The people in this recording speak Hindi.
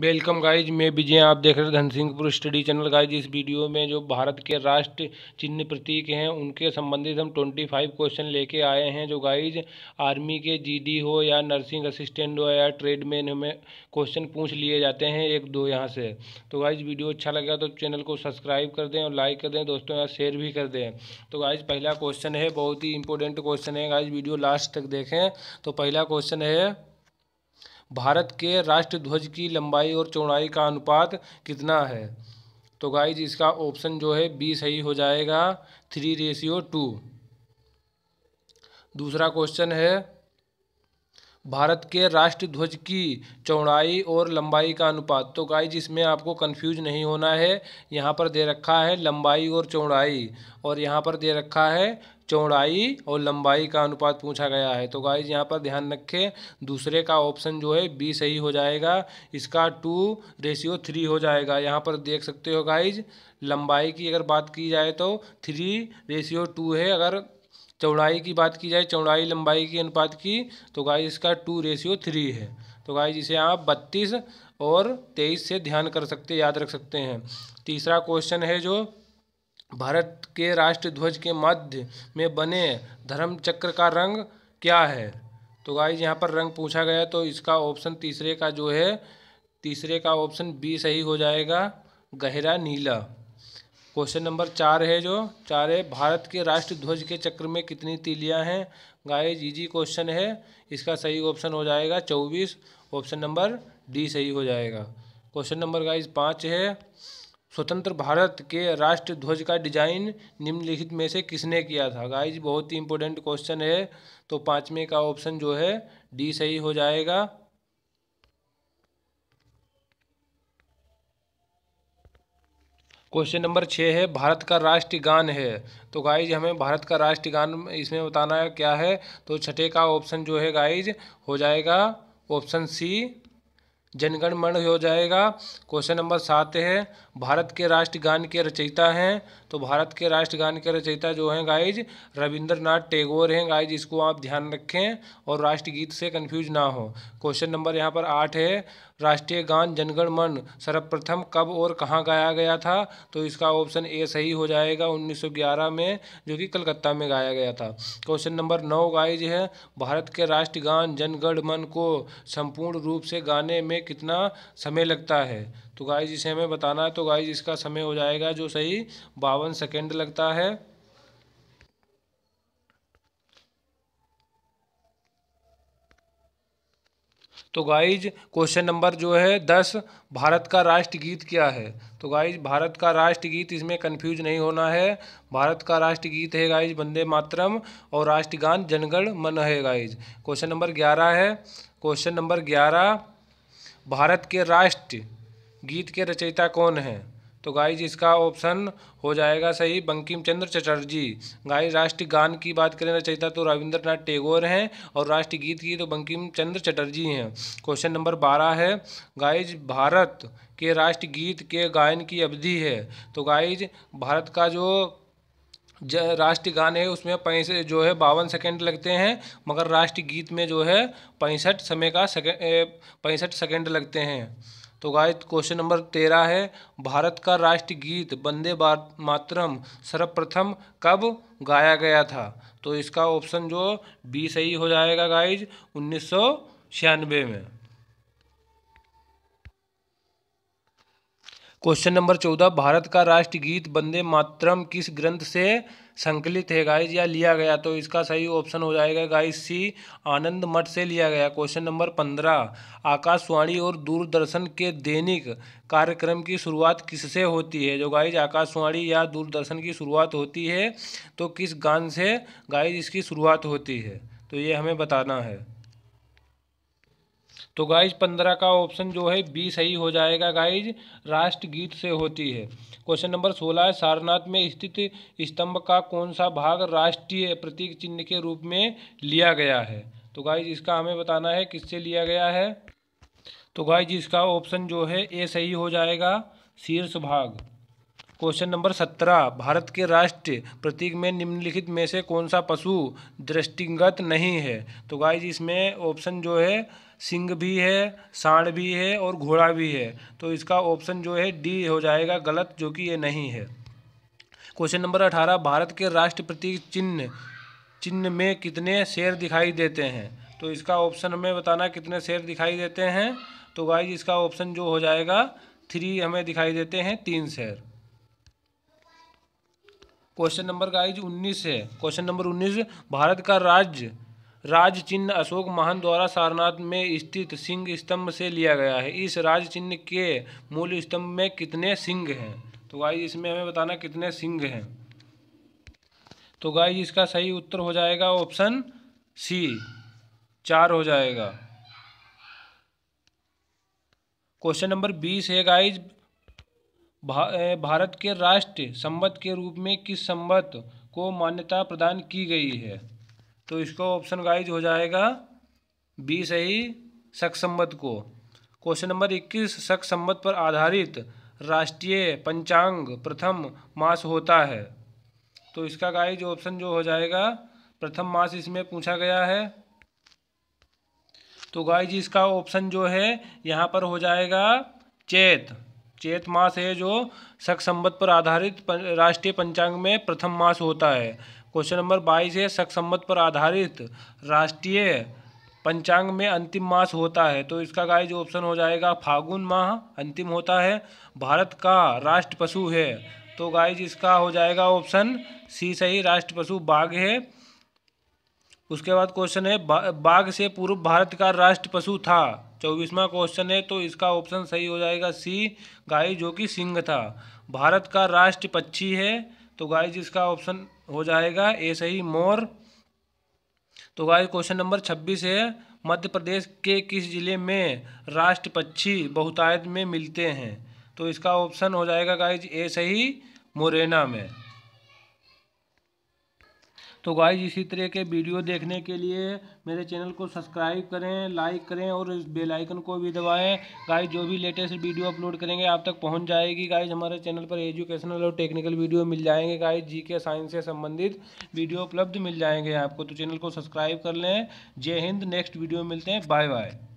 वेलकम गाइज मैं विजय आप देख रहे हैं Dhan Singhpur study channel guys इस वीडियो में जो भारत के राष्ट्र चिन्ह प्रतीक हैं उनके संबंधित हम 25 क्वेश्चन लेके आए हैं जो गाइज आर्मी के जीडी हो या नर्सिंग असिस्टेंट हो या ट्रेडमैन हो में क्वेश्चन पूछ लिए जाते हैं एक दो यहाँ से तो गाइज वीडियो अच्छा लगेगा तो चैनल को सब्सक्राइब कर दें और लाइक कर दें दोस्तों यहाँ शेयर भी कर दें तो गाइज पहला क्वेश्चन है बहुत ही इंपॉर्टेंट क्वेश्चन है गाइज वीडियो लास्ट तक देखें तो पहला क्वेश्चन है भारत के राष्ट्रध्वज की लंबाई और चौड़ाई का अनुपात कितना है तो गाइज इसका ऑप्शन जो है बी सही हो जाएगा थ्री रेशियो टू दूसरा क्वेश्चन है भारत के राष्ट्र ध्वज की चौड़ाई और लंबाई का अनुपात तो गाइज इसमें आपको कंफ्यूज नहीं होना है यहाँ पर दे रखा है लंबाई और चौड़ाई और यहाँ पर दे रखा है चौड़ाई और लंबाई का अनुपात पूछा गया है तो गाइज यहाँ पर ध्यान रखें दूसरे का ऑप्शन जो है बी सही हो जाएगा इसका टू रेशियो थ्री हो जाएगा यहाँ पर देख सकते हो गाइज लंबाई की अगर बात की जाए तो थ्री रेशियो टू है अगर चौड़ाई की बात की जाए चौड़ाई लंबाई के अनुपात की तो गाइज इसका टू रेशियो थ्री है तो गाइज इसे आप बत्तीस और तेईस से ध्यान कर सकते याद रख सकते हैं तीसरा क्वेश्चन है जो भारत के राष्ट्रध्वज के मध्य में बने धर्म चक्र का रंग क्या है तो गाइज यहाँ पर रंग पूछा गया तो इसका ऑप्शन तीसरे का जो है तीसरे का ऑप्शन बी सही हो जाएगा गहरा नीला क्वेश्चन नंबर चार है जो चार है भारत के राष्ट्र ध्वज के चक्र में कितनी तीलियां हैं गाइज इजी क्वेश्चन है इसका सही ऑप्शन हो जाएगा चौबीस ऑप्शन नंबर डी सही हो जाएगा क्वेश्चन नंबर गाइज पाँच है स्वतंत्र भारत के राष्ट्र ध्वज का डिजाइन निम्नलिखित में से किसने किया था गाइज बहुत ही इंपॉर्टेंट क्वेश्चन है तो पाँचवें का ऑप्शन जो है डी सही हो जाएगा क्वेश्चन नंबर छः है भारत का राष्ट्रगान है तो गाइज हमें भारत का राष्ट्रगान इसमें बताना है क्या है तो छठे का ऑप्शन जो है गाइज हो जाएगा ऑप्शन सी जनगण हो जाएगा क्वेश्चन नंबर सात है भारत के राष्ट्रगान के रचयिता हैं तो भारत के राष्ट्रगान के रचयिता जो हैं गाइज रविंद्रनाथ टैगोर हैं गाइज इसको आप ध्यान रखें और राष्ट्रगीत से कन्फ्यूज ना हो क्वेश्चन नंबर यहाँ पर आठ है राष्ट्रीय गान जनगण मन सर्वप्रथम कब और कहाँ गाया गया था तो इसका ऑप्शन ए सही हो जाएगा 1911 में जो कि कलकत्ता में गाया गया था क्वेश्चन नंबर नौ गाइज है भारत के राष्ट्रगान जनगण मन को संपूर्ण रूप से गाने में कितना समय लगता है तो गाइज इसे हमें बताना है तो गाइज इसका समय हो जाएगा जो सही बावन सेकेंड लगता है तो गाइज क्वेश्चन नंबर जो है दस भारत का राष्ट्रगीत क्या है तो गाइज भारत का राष्ट्रगीत इसमें कंफ्यूज नहीं होना है भारत का राष्ट्रगीत है गाइज बंदे मातरम और राष्ट्रगान जनगण मन है गाइज क्वेश्चन नंबर ग्यारह है क्वेश्चन नंबर ग्यारह भारत के राष्ट्र गीत के रचयिता कौन हैं तो गाइज इसका ऑप्शन हो जाएगा सही बंकिम चंद्र चटर्जी गाइज गान की बात करें रचयिता तो रविंद्रनाथ टैगोर हैं और गीत की तो बंकिम चंद्र चटर्जी हैं क्वेश्चन नंबर बारह है गाइज भारत के गीत के गायन की अवधि है तो गाइज भारत का जो ज राष्ट्रीय गान है उसमें पैंसठ जो है बावन सेकेंड लगते हैं मगर राष्ट्रीय गीत में जो है पैंसठ समय का सेकेंड पैंसठ सेकेंड लगते हैं तो गाय क्वेश्चन नंबर तेरह है भारत का राष्ट्रीय गीत वंदे मातरम सर्वप्रथम कब गाया गया था तो इसका ऑप्शन जो बी सही हो जाएगा गाइज उन्नीस में क्वेश्चन नंबर चौदह भारत का राष्ट्रगीत वंदे मातरम किस ग्रंथ से संकलित है गाइस या लिया गया तो इसका सही ऑप्शन हो जाएगा गाइस सी आनंद मठ से लिया गया क्वेश्चन नंबर पंद्रह आकाशवाणी और दूरदर्शन के दैनिक कार्यक्रम की शुरुआत किससे होती है जो गाइस आकाशवाणी या दूरदर्शन की शुरुआत होती है तो किस गान से गाइस इसकी शुरुआत होती है तो ये हमें बताना है तो गाइज पंद्रह का ऑप्शन जो है बी सही हो जाएगा गाइज राष्ट्र गीत से होती है क्वेश्चन नंबर सोलह सारनाथ में स्थित स्तंभ का कौन सा भाग राष्ट्रीय प्रतीक चिन्ह के रूप में लिया गया है तो गाइज इसका हमें बताना है किससे लिया गया है तो गाइज इसका ऑप्शन जो है ए सही हो जाएगा शीर्ष भाग क्वेश्चन नंबर सत्रह भारत के राष्ट्र प्रतीक में निम्नलिखित में से कौन सा पशु दृष्टिगत नहीं है तो गाइज इसमें ऑप्शन जो है सिंह भी है सांड भी है और घोड़ा भी है तो इसका ऑप्शन जो है डी हो जाएगा गलत जो कि ये नहीं है क्वेश्चन नंबर अठारह भारत के राष्ट्र प्रतीक चिन्ह चिन्ह में कितने शेर दिखाई देते हैं तो इसका ऑप्शन हमें बताना कितने शेर दिखाई देते हैं तो गाइज इसका ऑप्शन जो हो जाएगा थ्री हमें दिखाई देते हैं तीन शेर क्वेश्चन नंबर का आइज उन्नीस है क्वेश्चन नंबर उन्नीस भारत का राज्य राज चिन्ह अशोक महान द्वारा सारनाथ में स्थित सिंह स्तंभ से लिया गया है इस राज चिन्ह के मूल स्तंभ में कितने सिंह हैं तो गाइज इसमें हमें बताना कितने सिंह हैं तो गाइज इसका सही उत्तर हो जाएगा ऑप्शन सी चार हो जाएगा क्वेश्चन नंबर बीस है गाइज भा, भारत के राष्ट्र संबत के रूप में किस संबत को मान्यता प्रदान की गई है तो इसका ऑप्शन गाइज हो जाएगा बी सही शक संबत को क्वेश्चन नंबर इक्कीस शक संबत पर आधारित राष्ट्रीय पंचांग प्रथम मास होता है तो इसका गाइज ऑप्शन जो हो जाएगा प्रथम मास इसमें पूछा गया है तो गाइज इसका ऑप्शन जो है यहाँ पर हो जाएगा चैत चैत मास है जो शक संबत पर आधारित राष्ट्रीय पंचांग में प्रथम मास होता है क्वेश्चन नंबर बाईस है शक संबत पर आधारित राष्ट्रीय पंचांग में अंतिम मास होता है तो इसका जो ऑप्शन हो जाएगा फागुन माह अंतिम होता है भारत का राष्ट्र पशु है तो गाय जिसका हो जाएगा ऑप्शन सी सही राष्ट्र पशु बाघ है उसके बाद क्वेश्चन है बा, बाघ से पूर्व भारत का राष्ट्र पशु था चौबीसवा क्वेश्चन है तो इसका ऑप्शन सही हो जाएगा सी गाय जो कि सिंह था भारत का राष्ट्र पक्षी है तो गाय जिसका ऑप्शन हो जाएगा ए सही मोर तो गाय क्वेश्चन नंबर छब्बीस है मध्य प्रदेश के किस जिले में राष्ट्र पक्षी बहुतायत में मिलते हैं तो इसका ऑप्शन हो जाएगा गाय ए सही मुरैना में तो गाइज इसी तरह के वीडियो देखने के लिए मेरे चैनल को सब्सक्राइब करें लाइक करें और इस बेल आइकन को भी दबाएं गाइज जो भी लेटेस्ट वीडियो अपलोड करेंगे आप तक पहुंच जाएगी गाइज हमारे चैनल पर एजुकेशनल और टेक्निकल वीडियो मिल जाएंगे गाइज जी के साइंस से संबंधित वीडियो उपलब्ध मिल जाएंगे आपको तो चैनल को सब्सक्राइब कर लें जय हिंद नेक्स्ट वीडियो मिलते हैं बाय बाय